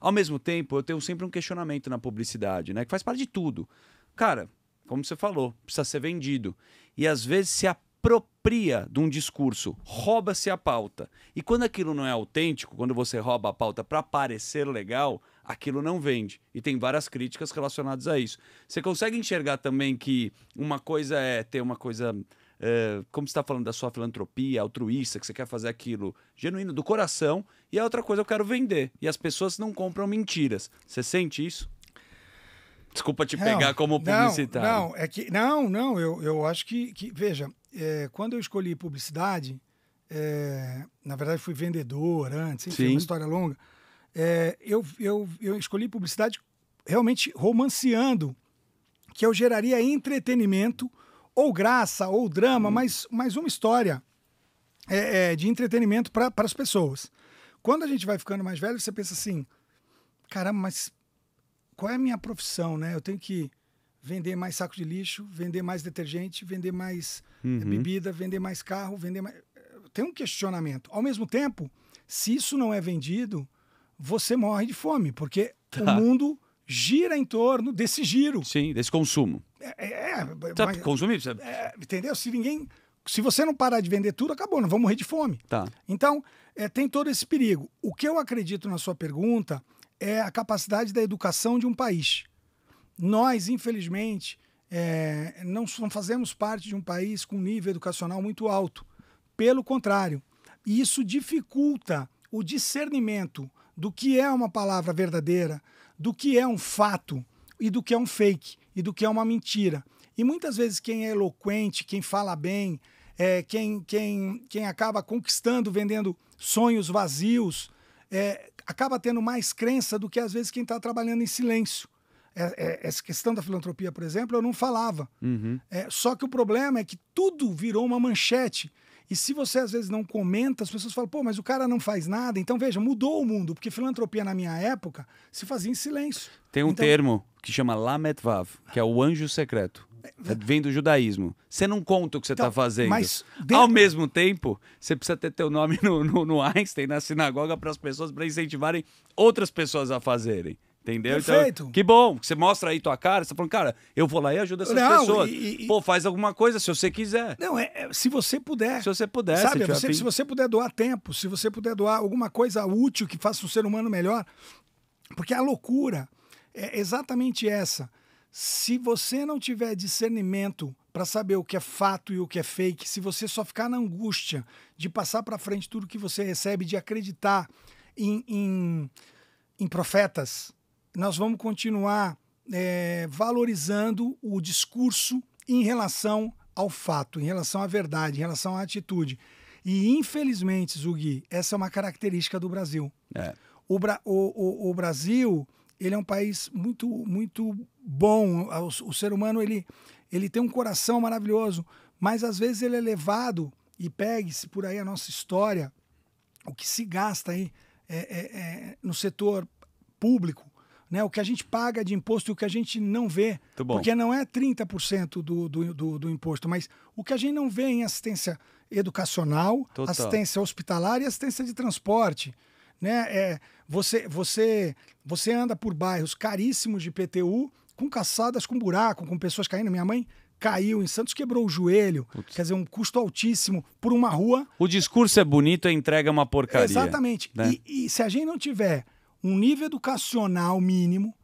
Ao mesmo tempo, eu tenho sempre um questionamento na publicidade, né? Que faz parte de tudo. Cara, como você falou, precisa ser vendido. E às vezes se apropria de um discurso, rouba-se a pauta. E quando aquilo não é autêntico, quando você rouba a pauta para parecer legal, aquilo não vende. E tem várias críticas relacionadas a isso. Você consegue enxergar também que uma coisa é ter uma coisa eh, como você está falando da sua filantropia altruísta, que você quer fazer aquilo genuíno do coração, e a outra coisa eu quero vender. E as pessoas não compram mentiras. Você sente isso? Desculpa te não, pegar como publicitário. Não, não, é que, não, não eu, eu acho que. que veja, é, quando eu escolhi publicidade, é, na verdade fui vendedor antes, enfim, uma história longa. É, eu, eu, eu escolhi publicidade realmente romanceando, que eu geraria entretenimento ou graça ou drama, hum. mas, mas uma história é, é, de entretenimento para as pessoas. Quando a gente vai ficando mais velho, você pensa assim: caramba, mas qual é a minha profissão, né? Eu tenho que vender mais saco de lixo, vender mais detergente, vender mais eh, uhum. bebida, vender mais carro, vender mais. Tem um questionamento. Ao mesmo tempo, se isso não é vendido, você morre de fome, porque tá. o mundo gira em torno desse giro. Sim, desse consumo. É, é, é tá, mas, consumir, você... é, entendeu? Se ninguém. Se você não parar de vender tudo, acabou, não vamos morrer de fome. Tá. Então, é, tem todo esse perigo. O que eu acredito na sua pergunta é a capacidade da educação de um país. Nós, infelizmente, é, não, não fazemos parte de um país com nível educacional muito alto. Pelo contrário, isso dificulta o discernimento do que é uma palavra verdadeira, do que é um fato e do que é um fake e do que é uma mentira. E muitas vezes quem é eloquente, quem fala bem, é, quem, quem, quem acaba conquistando, vendendo sonhos vazios, é, acaba tendo mais crença do que às vezes quem está trabalhando em silêncio. É, é, essa questão da filantropia, por exemplo, eu não falava. Uhum. É, só que o problema é que tudo virou uma manchete. E se você às vezes não comenta, as pessoas falam, pô, mas o cara não faz nada. Então, veja, mudou o mundo, porque filantropia na minha época se fazia em silêncio. Tem um então, termo que chama Lamet Vav, que é o anjo secreto. É, é, vem do judaísmo. Você não conta o que você está então, tá fazendo. Mas dentro... Ao mesmo tempo, você precisa ter teu nome no, no, no Einstein, na sinagoga, para as pessoas, para incentivarem outras pessoas a fazerem. Entendeu? Então, Perfeito. Então, que bom. Você mostra aí tua cara, você tá falando, cara, eu vou lá e ajudo essas não, pessoas. E, e... Pô, faz alguma coisa se você quiser. Não, é, é se você puder. Se você puder, sabe? Se você, se você puder doar tempo, se você puder doar alguma coisa útil que faça o ser humano melhor. Porque a loucura é exatamente essa. Se você não tiver discernimento para saber o que é fato e o que é fake, se você só ficar na angústia de passar para frente tudo que você recebe, de acreditar em, em, em profetas, nós vamos continuar é, valorizando o discurso em relação ao fato, em relação à verdade, em relação à atitude. E, infelizmente, Zugui, essa é uma característica do Brasil. É. O, Bra o, o, o Brasil ele é um país muito, muito bom. Ah, o, o ser humano ele, ele tem um coração maravilhoso, mas às vezes ele é levado e pegue-se por aí a nossa história, o que se gasta aí é, é, é, no setor público, né? o que a gente paga de imposto e o que a gente não vê. Porque não é 30% do, do, do, do, imposto, mas o que a gente não vê em assistência educacional, Total. assistência hospitalar e assistência de transporte né? É, você, você, você anda por bairros caríssimos de PTU, com caçadas, com buraco, com pessoas caindo. Minha mãe caiu em Santos, quebrou o joelho. Putz. Quer dizer, um custo altíssimo por uma rua. O discurso é bonito, a entrega é uma porcaria. Exatamente. Né? E, e se a gente não tiver um nível educacional mínimo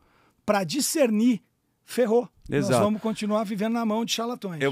para discernir, ferrou. Exato. Nós vamos continuar vivendo na mão de charlatões. Eu